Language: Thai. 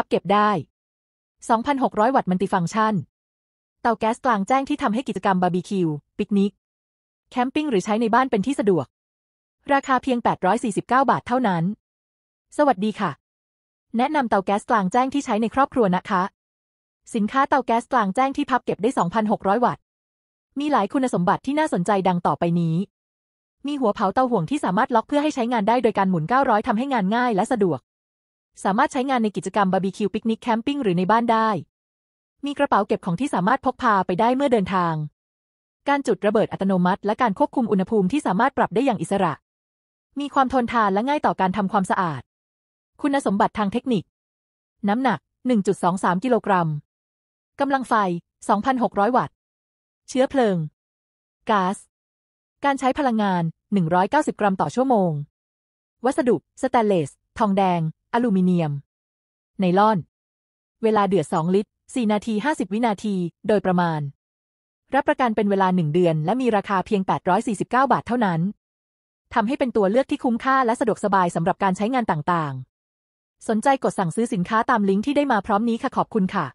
พับเก็บได้ 2,600 วัตต์มันติฟังก์ชันเตาแก๊สกลางแจ้งที่ทำให้กิจกรรมบาร์บีคิวปิกนิก แคมปิ้งหรือใช้ในบ้านเป็นที่สะดวก ราคาเพียง849บาทเท่านั้น สวัสดีค่ะ แนะนำเตาแก๊สกลางแจ้งที่ใช้ในครอบครัวนะคะ สินค้าเตาแก๊สกลางแจ้งที่พับเก็บได้2,600วัตต์ มีหลายคุณสมบัติที่น่าสนใจดังต่อไปนี้ มีหัวเผาเตาห่วงที่สามารถล็อกเพื่อให้ใช้งานได้โดยการหมุน900ทำให้งานง่ายและสะดวกสามารถใช้งานในกิจกรรมบาร์บีคิวปิกนิกแคมปิ้งหรือในบ้านได้ มีกระเป๋าเก็บของที่สามารถพกพาไปได้เมื่อเดินทาง การจุดระเบิดอัตโนมัติและการควบคุมอุณหภูมิที่สามารถปรับได้อย่างอิสระ มีความทนทานและง่ายต่อการทำความสะอาด คุณสมบัติทางเทคนิค น้ำหนัก 1.23 กิโลกรัมกำลังไฟ 2,600 วัตต์ เชื้อเพลิงก๊าซการใช้พลังงาน 190 กรัมต่อชั่วโมง วัสดุสแตนเลส ทองแดงอลูมิเนียม ไนลอน เวลาเดือด 2 ลิตร 4 นาที 50 วินาที โดยประมาณ รับประกันเป็นเวลา 1 เดือน และมีราคาเพียง 849 บาทเท่านั้น ทำให้เป็นตัวเลือกที่คุ้มค่าและสะดวกสบายสำหรับการใช้งานต่างๆ สนใจกดสั่งซื้อสินค้าตามลิงก์ที่ได้มาพร้อมนี้ค่ะขอบคุณค่ะ